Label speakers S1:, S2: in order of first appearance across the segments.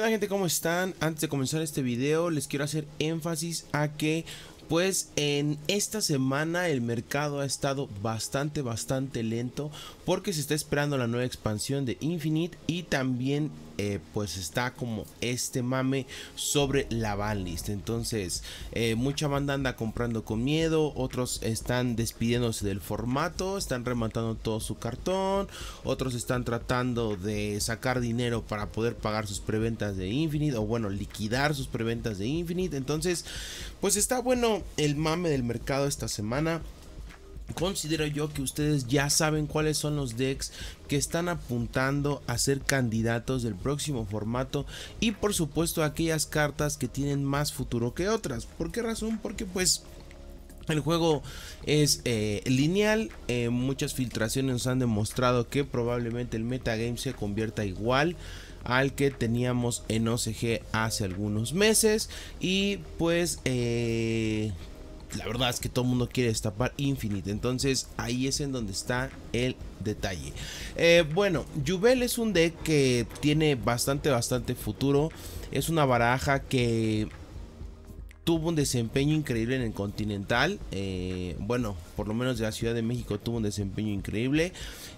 S1: ¿Qué gente? ¿Cómo están? Antes de comenzar este video les quiero hacer énfasis a que pues en esta semana el mercado ha estado bastante, bastante lento porque se está esperando la nueva expansión de Infinite y también eh, pues está como este mame sobre la banlist. Entonces eh, mucha banda anda comprando con miedo, otros están despidiéndose del formato, están rematando todo su cartón, otros están tratando de sacar dinero para poder pagar sus preventas de Infinite o bueno, liquidar sus preventas de Infinite. Entonces pues está bueno el mame del mercado esta semana. Considero yo que ustedes ya saben cuáles son los decks que están apuntando a ser candidatos del próximo formato y por supuesto aquellas cartas que tienen más futuro que otras. ¿Por qué razón? Porque pues el juego es eh, lineal, eh, muchas filtraciones nos han demostrado que probablemente el metagame se convierta igual al que teníamos en OCG hace algunos meses y pues eh, la verdad es que todo el mundo quiere destapar Infinite. Entonces ahí es en donde está el detalle. bueno, Jubel es un deck que tiene bastante, bastante futuro. Es una baraja que tuvo un desempeño increíble en el Continental. Eh, bueno, por lo menos de la Ciudad de México tuvo un desempeño increíble.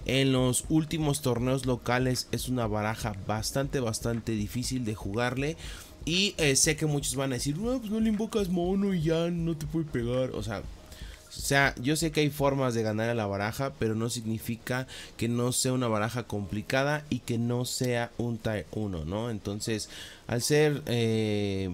S1: En los últimos torneos locales es una baraja bastante, bastante difícil de jugarle. Y eh, sé que muchos van a decir, no, pues no le invocas mono y ya no te puede pegar. O sea, o sea, yo sé que hay formas de ganar a la baraja, pero no significa que no sea una baraja complicada y que no sea un Tier 1, ¿no? Entonces, al ser eh,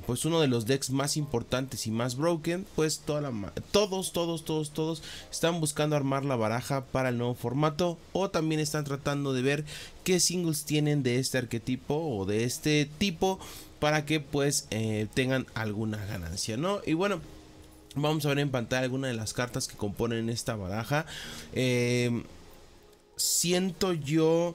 S1: pues uno de los decks más importantes y más broken, pues toda la todos, todos, todos, todos están buscando armar la baraja para el nuevo formato o también están tratando de ver qué singles tienen de este arquetipo o de este tipo para que pues eh, tengan alguna ganancia, ¿no? Y bueno, vamos a ver en pantalla alguna de las cartas que componen esta baraja. Em, siento yo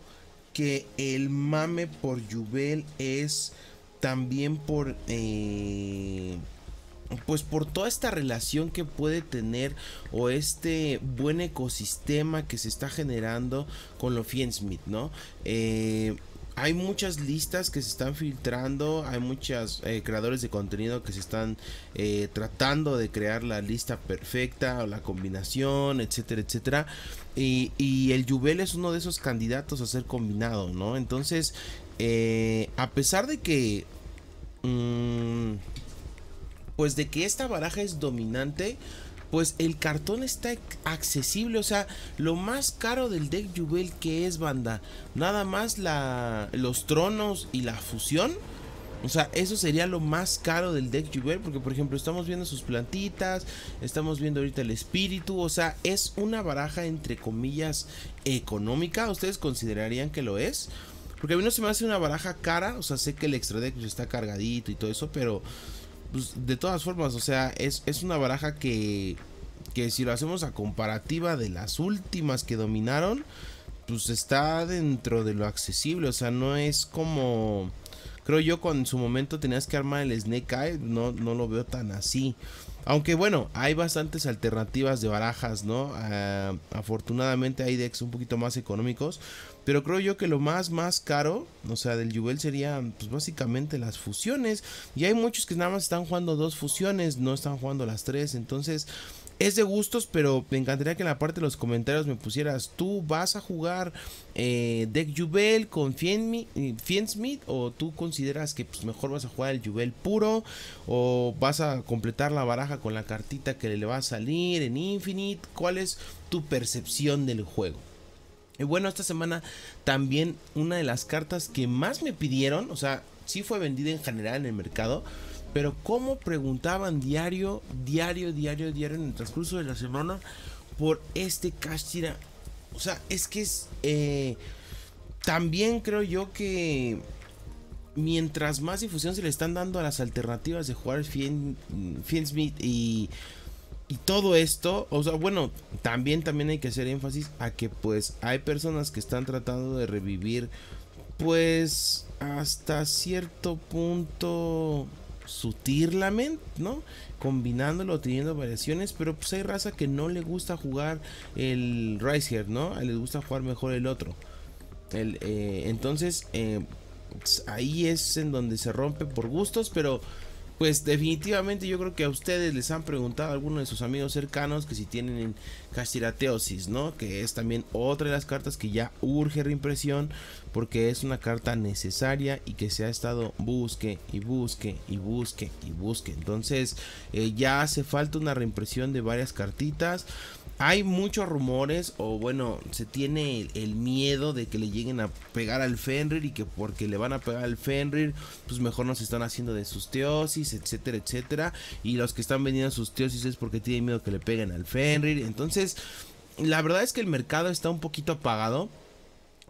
S1: que el mame por Jubel es también por eh, pues por toda esta relación que puede tener o este buen ecosistema que se está generando con los Fiendsmith ¿no? Eh, hay muchas listas que se están filtrando, hay muchos eh, creadores de contenido que se están eh, tratando de crear la lista perfecta o la combinación, etcétera, etcétera. Y, el Jubel es uno de esos candidatos a ser combinado, ¿no? Entonces, eh, a pesar de que... Mm, pues de que esta baraja es dominante, pues el cartón está accesible, o sea, lo más caro del deck Jubel que es banda, nada más la, los tronos y la fusión. O sea, eso sería lo más caro del deck Jubel, porque por ejemplo estamos viendo sus plantitas, estamos viendo ahorita el espíritu, o sea, es una baraja entre comillas económica, ustedes considerarían que lo es. Porque a mí no se me hace una baraja cara, o sea, sé que el extra deck está cargadito y todo eso, pero pues, de todas formas, o sea, es, una baraja que, que si lo hacemos a comparativa de las últimas que dominaron, pues está dentro de lo accesible, o sea, no es como creo yo cuando en su momento tenías que armar el Snake Eye, no, no lo veo tan así. Aunque bueno, hay bastantes alternativas de barajas, ¿no? Ah, afortunadamente hay decks un poquito más económicos. Pero creo yo que lo más, más caro, o sea, del Jubel serían pues básicamente las fusiones. Y hay muchos que nada más están jugando dos fusiones, no están jugando las tres. Entonces, es de gustos, pero me encantaría que en la parte de los comentarios me pusieras, tú vas a jugar eh, Deck Jubel con Fiendsmith eh, o tú consideras que pues, mejor vas a jugar el Jubel puro o vas a completar la baraja con la cartita que le va a salir en Infinite, ¿cuál es tu percepción del juego? Y bueno, esta semana también una de las cartas que más me pidieron, o sea, sí fue vendida en general en el mercado, pero cómo preguntaban diario, diario, diario, diario en el transcurso de la semana por este cashira O sea, es que es... Eh, también creo yo que mientras más difusión se le están dando a las alternativas de jugar Finn Smith y, y, todo esto, o sea, bueno, también, también hay que hacer énfasis a que pues hay personas que están tratando de revivir pues hasta cierto punto sutilmente, ¿no? Combinándolo, teniendo variaciones, pero pues hay raza que no le gusta jugar el Riser, ¿no? le gusta jugar mejor el otro. El, eh, entonces, eh, pues, ahí es en donde se rompe por gustos, pero pues definitivamente yo creo que a ustedes les han preguntado a algunos de sus amigos cercanos que si tienen castirateosis, ¿no? Que es también otra de las cartas que ya urge reimpresión porque es una carta necesaria y que se ha estado busque y busque y busque y busque. Entonces eh, ya hace falta una reimpresión de varias cartitas. Hay muchos rumores, o bueno, se tiene el, miedo de que le lleguen a pegar al Fenrir y que porque le van a pegar al Fenrir, pues mejor nos están haciendo de sus teosis, etcétera, etcétera. Y los que están vendiendo sus teosis es porque tienen miedo que le peguen al Fenrir. Entonces, la verdad es que el mercado está un poquito apagado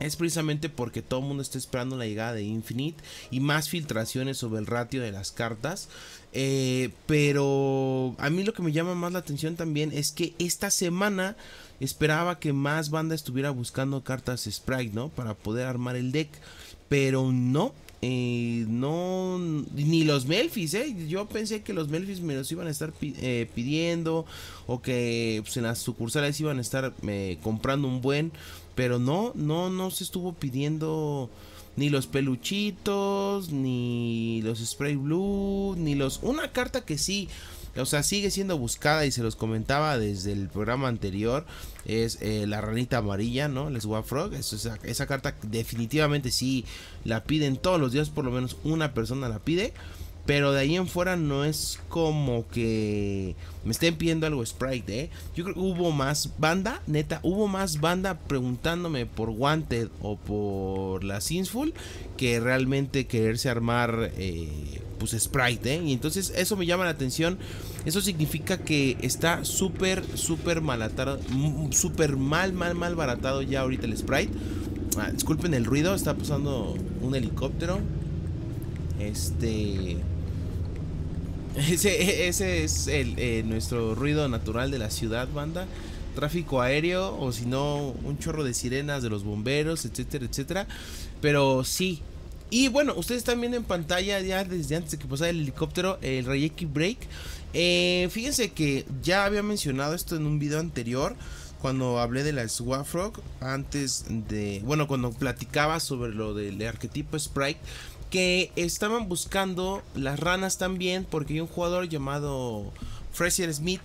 S1: es precisamente porque todo el mundo está esperando la llegada de Infinite y más filtraciones sobre el ratio de las cartas. Eh, pero a mí lo que me llama más la atención también es que esta semana esperaba que más banda estuviera buscando cartas Sprite, ¿no? Para poder armar el deck. Pero no, eh, no, ni los Melfis, eh. Yo pensé que los Melfis me los iban a estar eh, pidiendo o que pues, en las sucursales iban a estar comprando un buen. Pero no, no, no se estuvo pidiendo ni los peluchitos, ni los spray blue, ni los... Una carta que sí, o sea, sigue siendo buscada y se los comentaba desde el programa anterior, es eh, la ranita amarilla, ¿no? el One Frog, esa, esa, carta definitivamente sí la piden todos los días, por lo menos una persona la pide. Pero de ahí en fuera no es como que me estén pidiendo algo Sprite, ¿eh? Yo creo que hubo más banda, neta, hubo más banda preguntándome por Wanted o por la Sinful que realmente quererse armar, eh, pues Sprite, ¿eh? Y entonces eso me llama la atención. Eso significa que está súper, súper malatado, mm, súper mal, mal, mal baratado ya ahorita el Sprite. Ah, disculpen el ruido, está pasando un helicóptero. Este ese, ese es el, eh, nuestro ruido natural de la ciudad, banda. Tráfico aéreo o si no, un chorro de sirenas de los bomberos, etcétera, etcétera. Pero sí. Y bueno, ustedes están viendo en pantalla ya desde antes de que pasara el helicóptero el Rayeki Break. Eh, fíjense que ya había mencionado esto en un video anterior cuando hablé de la Swafrog antes de, bueno, cuando platicaba sobre lo del arquetipo Sprite que estaban buscando las ranas también porque hay un jugador llamado Frazier Smith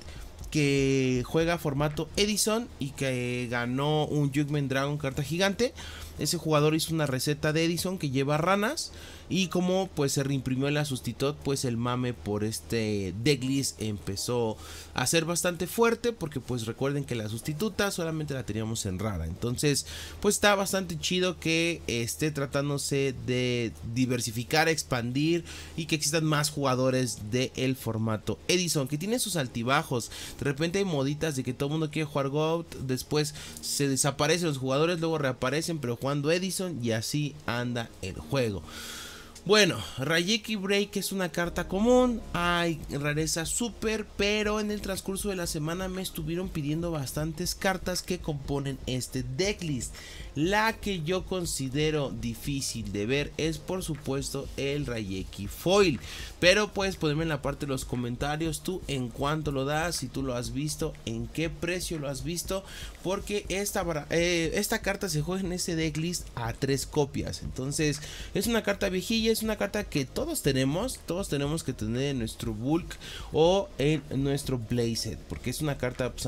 S1: que juega formato Edison y que ganó un Jugman Dragon carta gigante. Ese jugador hizo una receta de Edison que lleva ranas y como pues se reimprimió la sustitut, pues el mame por este Deglis empezó a ser bastante fuerte. Porque pues recuerden que la sustituta solamente la teníamos en rara. Entonces pues está bastante chido que esté tratándose de diversificar, expandir y que existan más jugadores del formato Edison. Que tiene sus altibajos. De repente hay moditas de que todo el mundo quiere jugar GOAT. Después se desaparecen los jugadores, luego reaparecen pero jugando Edison y así anda el juego. Bueno, Rayeki Break es una carta común, hay rareza super, pero en el transcurso de la semana me estuvieron pidiendo bastantes cartas que componen este decklist. La que yo considero difícil de ver es por supuesto el Rayeki Foil, pero puedes ponerme en la parte de los comentarios tú en cuánto lo das, si tú lo has visto, en qué precio lo has visto, porque esta, eh, esta carta se juega en ese decklist a tres copias, entonces es una carta viejilla, es una carta que todos tenemos, todos tenemos que tener en nuestro bulk o en nuestro Blaze. porque es una carta pues,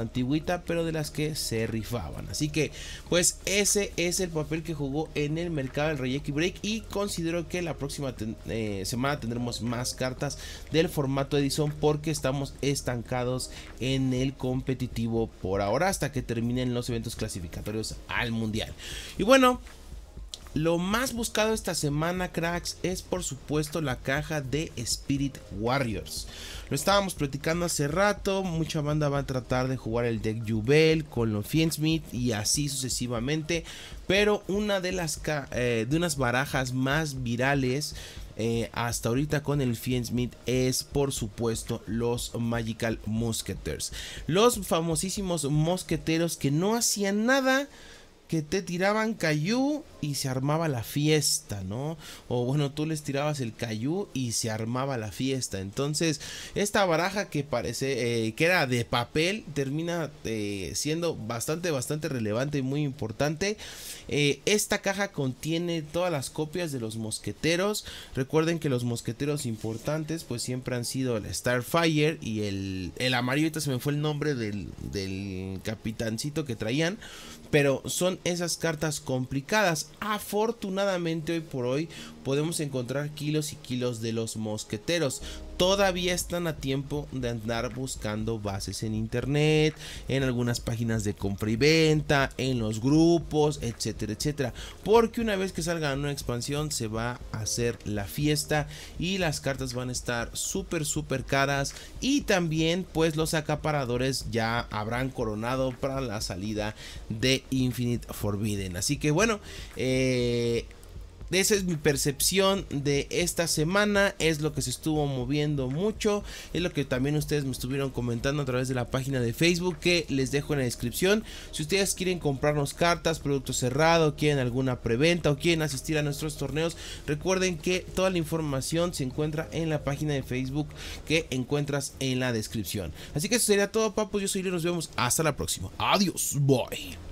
S1: pero de las que se rifaban. Así que, pues ese es el papel que jugó en el mercado del Reyeki Break y considero que la próxima eh, semana tendremos más cartas del formato Edison porque estamos estancados en el competitivo por ahora hasta que terminen los eventos clasificatorios al mundial. Y bueno, lo más buscado esta semana, cracks, es por supuesto la caja de Spirit Warriors. Lo estábamos platicando hace rato, mucha banda va a tratar de jugar el deck Jubel con los Fiendsmith y así sucesivamente. Pero una de las eh, de unas barajas más virales eh, hasta ahorita con el Fiendsmith es por supuesto los Magical Musketers Los famosísimos mosqueteros que no hacían nada que te tiraban cayú y se armaba la fiesta, ¿no? O bueno, tú les tirabas el cayú y se armaba la fiesta. Entonces, esta baraja que parece eh, que era de papel termina eh, siendo bastante, bastante relevante y muy importante. Eh, esta caja contiene todas las copias de los mosqueteros. Recuerden que los mosqueteros importantes, pues siempre han sido el Starfire y el, el amarillo. se me fue el nombre del, del capitancito que traían. Pero son esas cartas complicadas. Afortunadamente hoy por hoy podemos encontrar kilos y kilos de los mosqueteros todavía están a tiempo de andar buscando bases en internet, en algunas páginas de compra y venta, en los grupos, etcétera, etcétera. Porque una vez que salga una expansión se va a hacer la fiesta y las cartas van a estar súper, súper caras. Y también pues los acaparadores ya habrán coronado para la salida de Infinite Forbidden. Así que bueno, eh esa es mi percepción de esta semana. Es lo que se estuvo moviendo mucho. Es lo que también ustedes me estuvieron comentando a través de la página de Facebook que les dejo en la descripción. Si ustedes quieren comprarnos cartas, producto cerrado, quieren alguna preventa o quieren asistir a nuestros torneos, recuerden que toda la información se encuentra en la página de Facebook que encuentras en la descripción. Así que eso sería todo, papu. Yo soy Leo. Nos vemos hasta la próxima. Adiós. Bye.